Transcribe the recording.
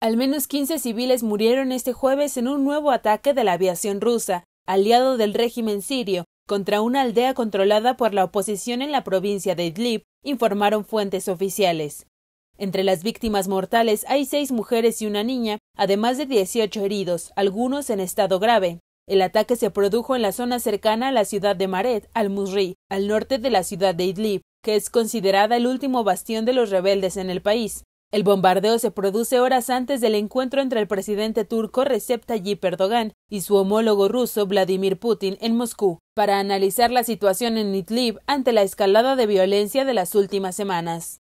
Al menos 15 civiles murieron este jueves en un nuevo ataque de la aviación rusa, aliado del régimen sirio, contra una aldea controlada por la oposición en la provincia de Idlib, informaron fuentes oficiales. Entre las víctimas mortales hay seis mujeres y una niña, además de 18 heridos, algunos en estado grave. El ataque se produjo en la zona cercana a la ciudad de Maret, al-Musri, al norte de la ciudad de Idlib, que es considerada el último bastión de los rebeldes en el país. El bombardeo se produce horas antes del encuentro entre el presidente turco Recep Tayyip Erdogan y su homólogo ruso Vladimir Putin en Moscú para analizar la situación en Idlib ante la escalada de violencia de las últimas semanas.